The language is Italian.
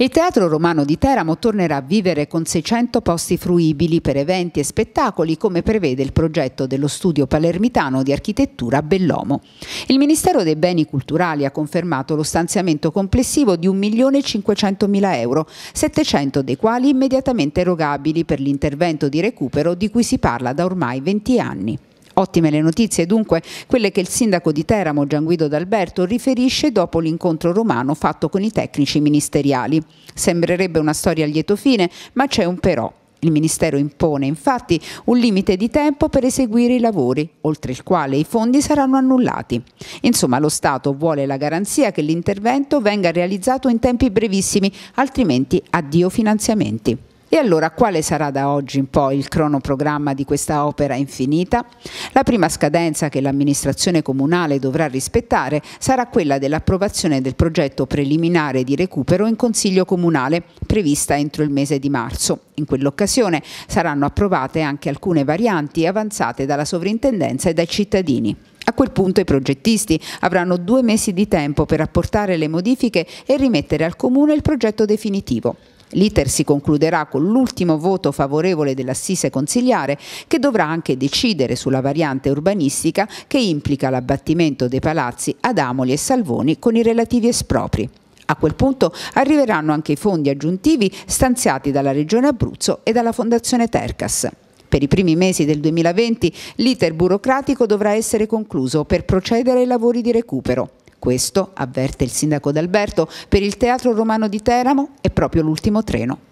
Il Teatro Romano di Teramo tornerà a vivere con 600 posti fruibili per eventi e spettacoli come prevede il progetto dello studio palermitano di architettura Bellomo. Il Ministero dei Beni Culturali ha confermato lo stanziamento complessivo di 1.500.000 euro, 700 dei quali immediatamente erogabili per l'intervento di recupero di cui si parla da ormai 20 anni. Ottime le notizie dunque, quelle che il sindaco di Teramo Gianguido D'Alberto riferisce dopo l'incontro romano fatto con i tecnici ministeriali. Sembrerebbe una storia a lieto fine, ma c'è un però. Il Ministero impone infatti un limite di tempo per eseguire i lavori, oltre il quale i fondi saranno annullati. Insomma, lo Stato vuole la garanzia che l'intervento venga realizzato in tempi brevissimi, altrimenti addio finanziamenti. E allora quale sarà da oggi in poi il cronoprogramma di questa opera infinita? La prima scadenza che l'amministrazione comunale dovrà rispettare sarà quella dell'approvazione del progetto preliminare di recupero in Consiglio Comunale, prevista entro il mese di marzo. In quell'occasione saranno approvate anche alcune varianti avanzate dalla sovrintendenza e dai cittadini. A quel punto i progettisti avranno due mesi di tempo per apportare le modifiche e rimettere al Comune il progetto definitivo. L'iter si concluderà con l'ultimo voto favorevole dell'assise consigliare che dovrà anche decidere sulla variante urbanistica che implica l'abbattimento dei palazzi ad Amoli e Salvoni con i relativi espropri. A quel punto arriveranno anche i fondi aggiuntivi stanziati dalla Regione Abruzzo e dalla Fondazione Tercas. Per i primi mesi del 2020 l'iter burocratico dovrà essere concluso per procedere ai lavori di recupero. Questo, avverte il sindaco d'Alberto, per il Teatro Romano di Teramo è proprio l'ultimo treno.